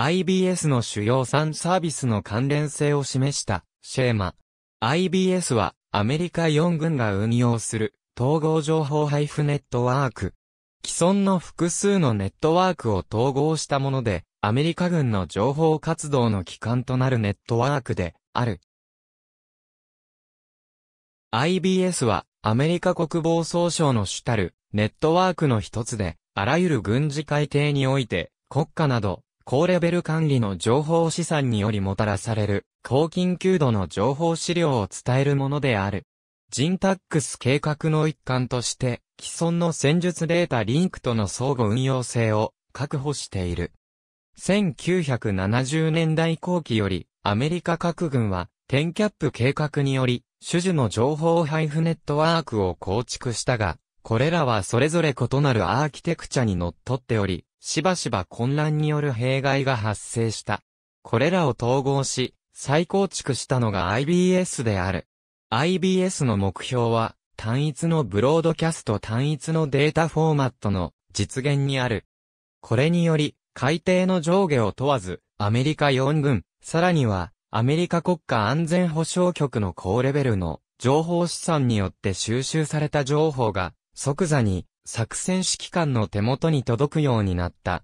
IBS の主要3サービスの関連性を示したシェーマ。IBS はアメリカ4軍が運用する統合情報配布ネットワーク。既存の複数のネットワークを統合したもので、アメリカ軍の情報活動の機関となるネットワークである。IBS はアメリカ国防総省の主たるネットワークの一つで、あらゆる軍事改定において国家など高レベル管理の情報資産によりもたらされる、高緊急度の情報資料を伝えるものである。ジンタックス計画の一環として、既存の戦術データリンクとの相互運用性を確保している。1970年代後期より、アメリカ各軍は、テンキャップ計画により、種々の情報配布ネットワークを構築したが、これらはそれぞれ異なるアーキテクチャにのっとっており、しばしば混乱による弊害が発生した。これらを統合し、再構築したのが IBS である。IBS の目標は、単一のブロードキャスト単一のデータフォーマットの実現にある。これにより、海底の上下を問わず、アメリカ4軍、さらには、アメリカ国家安全保障局の高レベルの情報資産によって収集された情報が即座に作戦指揮官の手元に届くようになった。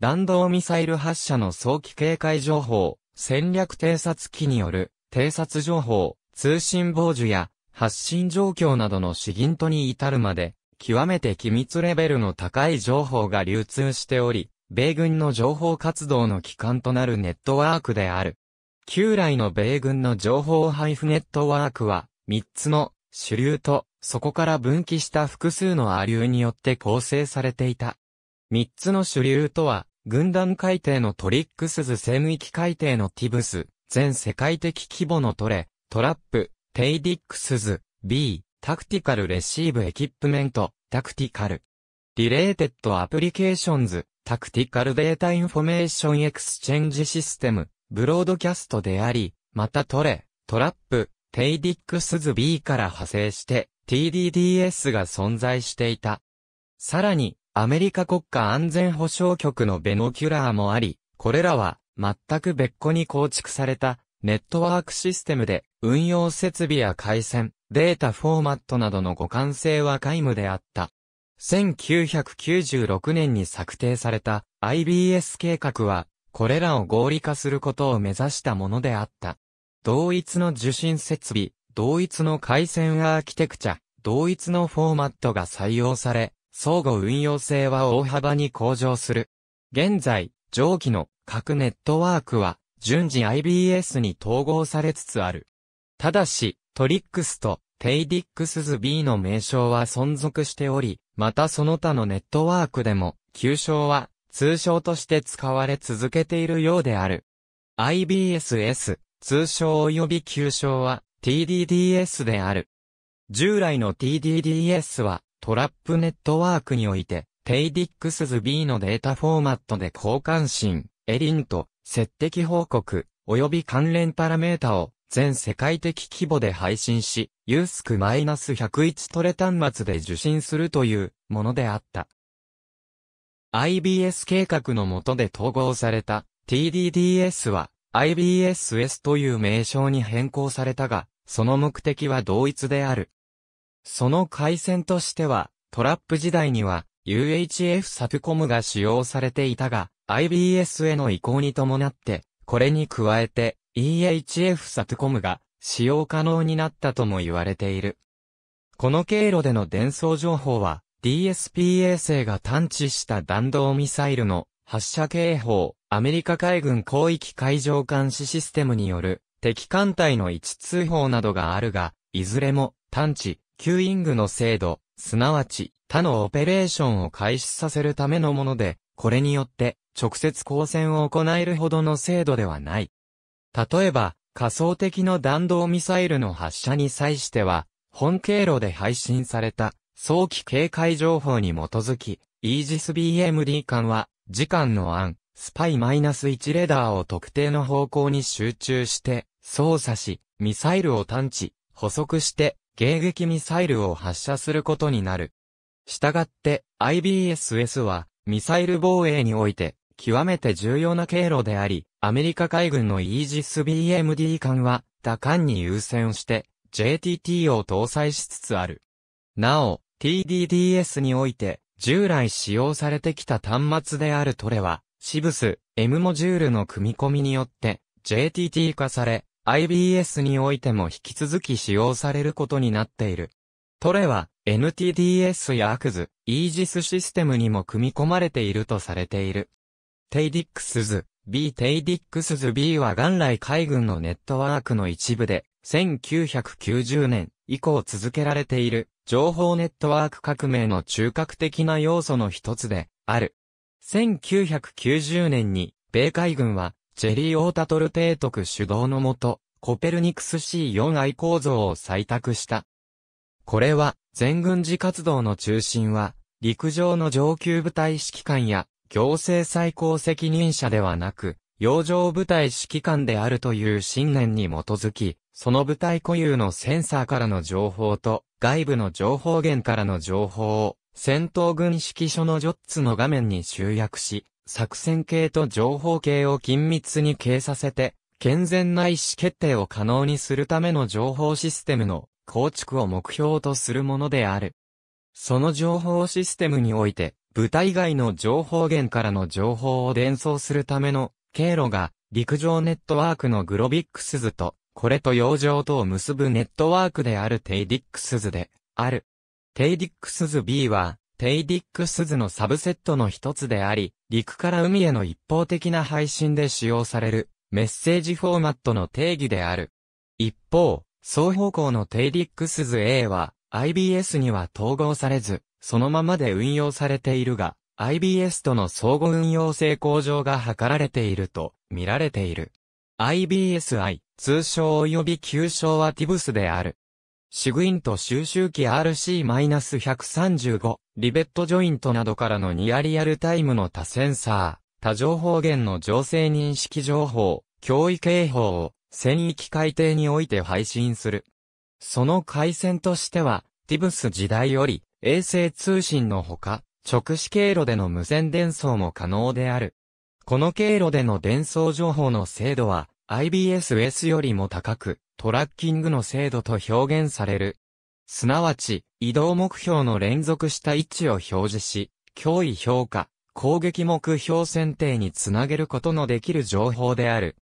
弾道ミサイル発射の早期警戒情報、戦略偵察機による偵察情報、通信傍受や発信状況などの資源とに至るまで、極めて機密レベルの高い情報が流通しており、米軍の情報活動の機関となるネットワークである。旧来の米軍の情報配布ネットワークは、3つの主流とそこから分岐した複数の亜流によって構成されていた。三つの主流とは、軍団海底のトリックスズ戦域海底のティブス、全世界的規模のトレ、トラップ、テイディックスズ、B、タクティカルレシーブエキップメント、タクティカル。リレーテッドアプリケーションズ、タクティカルデータインフォメーションエクスチェンジシステム、ブロードキャストであり、またトレ、トラップ、テイディックスズ B から派生して、TDDS が存在していた。さらに、アメリカ国家安全保障局のベノキュラーもあり、これらは全く別個に構築されたネットワークシステムで運用設備や回線、データフォーマットなどの互換性は皆無であった。1996年に策定された IBS 計画は、これらを合理化することを目指したものであった。同一の受信設備、同一の回線アーキテクチャ、同一のフォーマットが採用され、相互運用性は大幅に向上する。現在、上記の各ネットワークは順次 IBS に統合されつつある。ただし、トリックスとテイディックスズ B の名称は存続しており、またその他のネットワークでも、旧称は通称として使われ続けているようである。IBSS、通称及び旧称は、TDDS である。従来の TDDS はトラップネットワークにおいて t ッ d ス x b のデータフォーマットで交換信、エリント、接敵報告、及び関連パラメータを全世界的規模で配信し、ユースク -101 トレ端末で受信するというものであった。IBS 計画の下で統合された TDDS は IBSS という名称に変更されたが、その目的は同一である。その回線としては、トラップ時代には UHF サプコムが使用されていたが、IBS への移行に伴って、これに加えて EHF サプコムが使用可能になったとも言われている。この経路での伝送情報は、DSP 衛星が探知した弾道ミサイルの発射警報、アメリカ海軍広域海上監視システムによる敵艦隊の位置通報などがあるが、いずれも、探知、キューイングの精度、すなわち、他のオペレーションを開始させるためのもので、これによって、直接交戦を行えるほどの精度ではない。例えば、仮想的の弾道ミサイルの発射に際しては、本経路で配信された早期警戒情報に基づき、イージス BMD 艦は、時間の案、スパイ -1 レーダーを特定の方向に集中して、操作し、ミサイルを探知、捕捉して、迎撃ミサイルを発射することになる。したがって、IBSS は、ミサイル防衛において、極めて重要な経路であり、アメリカ海軍のイージス BMD 艦は、他艦に優先して、JTT を搭載しつつある。なお、TDDS において、従来使用されてきた端末であるトレは、シブス、M モジュールの組み込みによって、JTT 化され、IBS においても引き続き使用されることになっている。トレは NTDS や a c s イージスシステムにも組み込まれているとされている。テイディックスズ B テイディックスズ B は元来海軍のネットワークの一部で、1990年以降続けられている情報ネットワーク革命の中核的な要素の一つである。1990年に米海軍はチェリー・オータトル提督主導のもと、コペルニクス C4I 構造を採択した。これは、全軍事活動の中心は、陸上の上級部隊指揮官や、行政最高責任者ではなく、洋上部隊指揮官であるという信念に基づき、その部隊固有のセンサーからの情報と、外部の情報源からの情報を、戦闘軍指揮所のジョッツの画面に集約し、作戦系と情報系を緊密に経させて、健全な意思決定を可能にするための情報システムの構築を目標とするものである。その情報システムにおいて、部隊外の情報源からの情報を伝送するための経路が陸上ネットワークのグロビックス図と、これと洋上とを結ぶネットワークであるテイディックス図である。テイディックス図 B はテイディックスズのサブセットの一つであり、陸から海への一方的な配信で使用されるメッセージフォーマットの定義である。一方、双方向のテイディックスズ A は IBS には統合されず、そのままで運用されているが、IBS との相互運用性向上が図られていると見られている。IBSI、通称及び旧称はティブスである。シグイント収集機 RC-135、リベットジョイントなどからのニアリアルタイムの多センサー、多情報源の情勢認識情報、脅威警報を、戦域海底において配信する。その回線としては、ティブス時代より、衛星通信のほか、直視経路での無線伝送も可能である。この経路での伝送情報の精度は、IBSS よりも高く、トラッキングの精度と表現される。すなわち、移動目標の連続した位置を表示し、脅威評価、攻撃目標選定につなげることのできる情報である。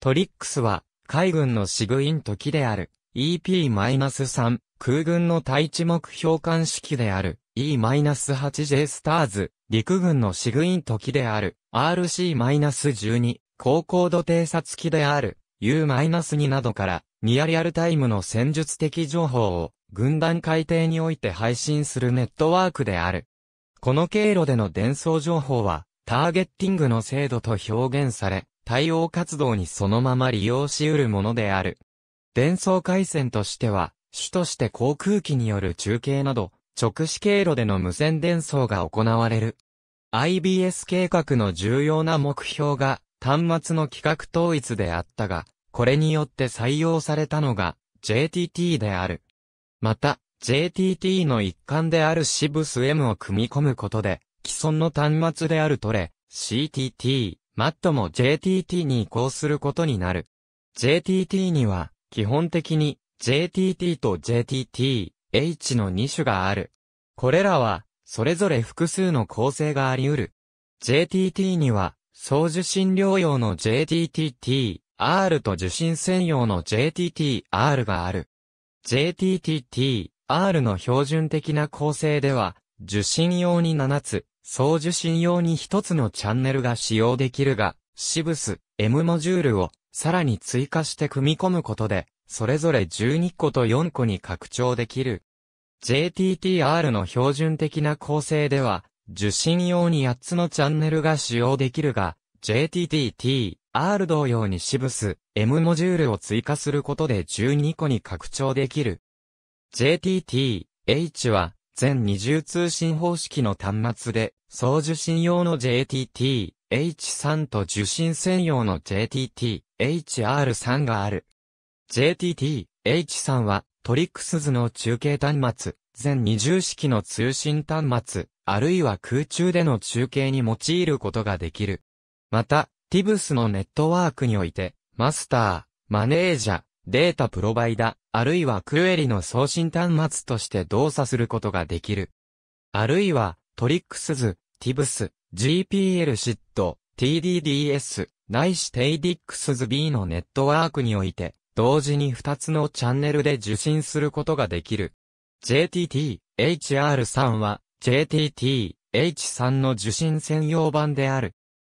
トリックスは、海軍のシグイン時である EP-3、空軍の対地目標監視機である E-8J スターズ、陸軍のシグイン時である RC-12、高高度偵察機である U-2 などからニアリアルタイムの戦術的情報を軍団海底において配信するネットワークである。この経路での伝送情報はターゲッティングの精度と表現され、対応活動にそのまま利用し得るものである。伝送回線としては、主として航空機による中継など、直視経路での無線伝送が行われる。IBS 計画の重要な目標が、端末の規格統一であったが、これによって採用されたのが JTT である。また、JTT の一環であるシブス M を組み込むことで、既存の端末であるトレ、CTT、MAT も JTT に移行することになる。JTT には、基本的に JTT と JTT、H の2種がある。これらは、それぞれ複数の構成があり得る。JTT には、送受信療用の JTTT、R と受信専用の JTTR がある。JTTT、R の標準的な構成では、受信用に7つ、送受信用に1つのチャンネルが使用できるが、シブス、M モジュールをさらに追加して組み込むことで、それぞれ12個と4個に拡張できる。JTTR の標準的な構成では、受信用に8つのチャンネルが使用できるが、JTTT、R 同様にシブス、M モジュールを追加することで12個に拡張できる。JTT、H は、全20通信方式の端末で、送受信用の JTT、H3 と受信専用の JTT、HR3 がある。JTT、H3 は、トリックス図の中継端末、全20式の通信端末、あるいは空中での中継に用いることができる。また、ティブスのネットワークにおいて、マスター、マネージャー、データプロバイダ、ー、あるいはクエリの送信端末として動作することができる。あるいは、トリックスズ、ティブス、GPL シット、TDDS、ないし TDXB のネットワークにおいて、同時に2つのチャンネルで受信することができる。JTT、HR3 は、JTT、H3 の受信専用版である。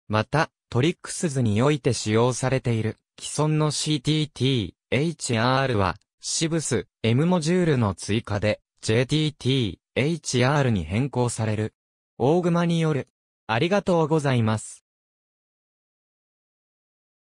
また、トリックス図において使用されている既存の CTT、HR は、シブス、M モジュールの追加で JTT、HR に変更される。大熊による。ありがとうございます。